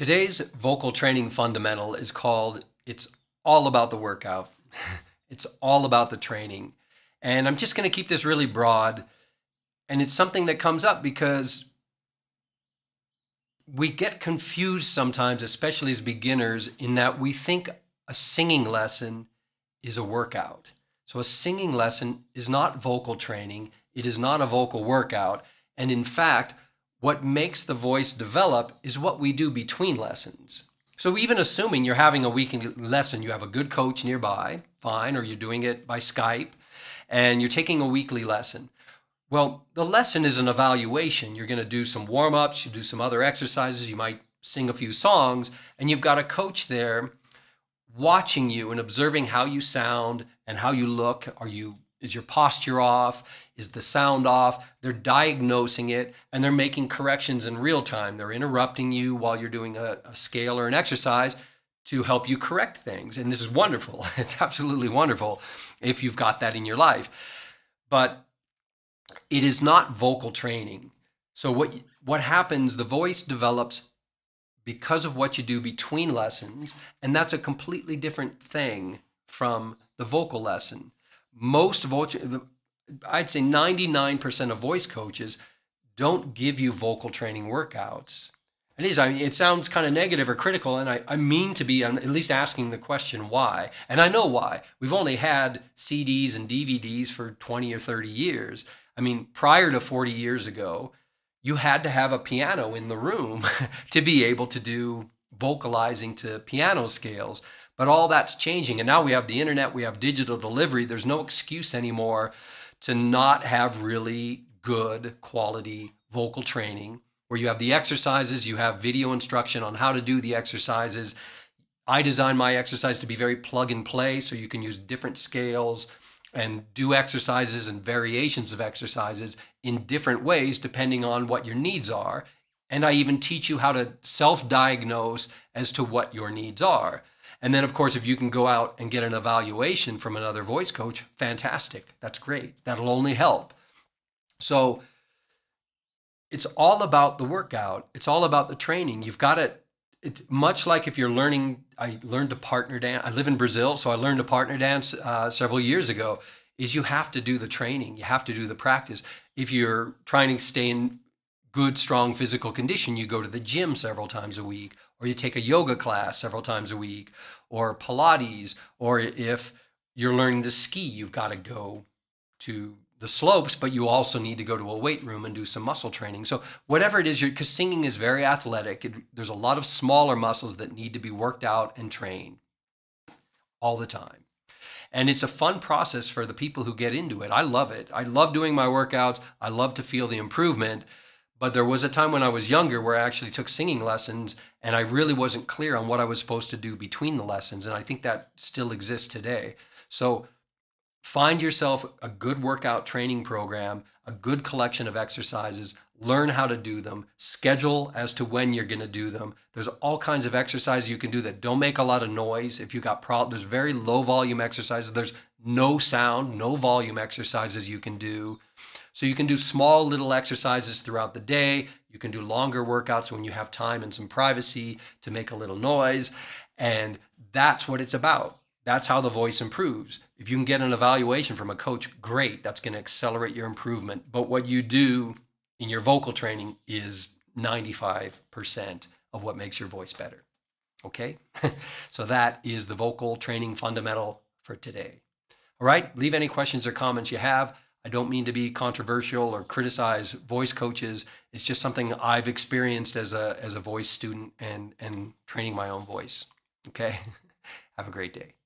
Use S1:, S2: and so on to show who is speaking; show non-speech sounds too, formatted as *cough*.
S1: Today's vocal training fundamental is called It's All About the Workout. *laughs* it's all about the training. And I'm just going to keep this really broad. And it's something that comes up because we get confused sometimes, especially as beginners, in that we think a singing lesson is a workout. So a singing lesson is not vocal training, it is not a vocal workout. And in fact, what makes the voice develop is what we do between lessons. So, even assuming you're having a weekly lesson, you have a good coach nearby, fine, or you're doing it by Skype, and you're taking a weekly lesson. Well, the lesson is an evaluation. You're going to do some warm ups, you do some other exercises, you might sing a few songs, and you've got a coach there watching you and observing how you sound and how you look. Are you is your posture off? Is the sound off? They're diagnosing it and they're making corrections in real time. They're interrupting you while you're doing a, a scale or an exercise to help you correct things. And this is wonderful. *laughs* It's absolutely wonderful if you've got that in your life. But it is not vocal training. So what what happens the voice develops because of what you do between lessons and that's a completely different thing from the vocal lesson most vocal, I'd say 99% of voice coaches don't give you vocal training workouts. It is. I mean, it sounds kind of negative or critical, and I, I mean to be. I'm at least asking the question why, and I know why. We've only had CDs and DVDs for 20 or 30 years. I mean, prior to 40 years ago, you had to have a piano in the room *laughs* to be able to do vocalizing to piano scales. But all that's changing. And now we have the internet, we have digital delivery. There's no excuse anymore to not have really good quality vocal training where you have the exercises, you have video instruction on how to do the exercises. I design my exercise to be very plug and play, so you can use different scales and do exercises and variations of exercises in different ways depending on what your needs are and I even teach you how to self diagnose as to what your needs are. And then, of course, if you can go out and get an evaluation from another voice coach, fantastic. That's great. That'll only help. So it's all about the workout, it's all about the training. You've got to, much like if you're learning, I learned to partner dance. I live in Brazil, so I learned to partner dance uh, several years ago. Is you have to do the training, you have to do the practice. If you're trying to stay in good, strong physical condition, you go to the gym several times a week, or you take a yoga class several times a week, or Pilates, or if you're learning to ski, you've got to go to the slopes, but you also need to go to a weight room and do some muscle training. So whatever it is, because singing is very athletic, it, there's a lot of smaller muscles that need to be worked out and trained all the time. And it's a fun process for the people who get into it. I love it. I love doing my workouts. I love to feel the improvement. But there was a time when I was younger where I actually took singing lessons and I really wasn't clear on what I was supposed to do between the lessons. And I think that still exists today. So find yourself a good workout training program, a good collection of exercises, learn how to do them, schedule as to when you're going to do them. There's all kinds of exercises you can do that don't make a lot of noise. If you got problems, there's very low volume exercises. There's no sound, no volume exercises you can do. So you can do small little exercises throughout the day. You can do longer workouts when you have time and some privacy to make a little noise. And that's what it's about. That's how the voice improves. If you can get an evaluation from a coach, great. That's going to accelerate your improvement. But what you do in your vocal training is 95% of what makes your voice better. Okay? *laughs* so that is the vocal training fundamental for today. All right? Leave any questions or comments you have. I don't mean to be controversial or criticize voice coaches. It's just something I've experienced as a as a voice student and and training my own voice. Okay. *laughs* Have a great day.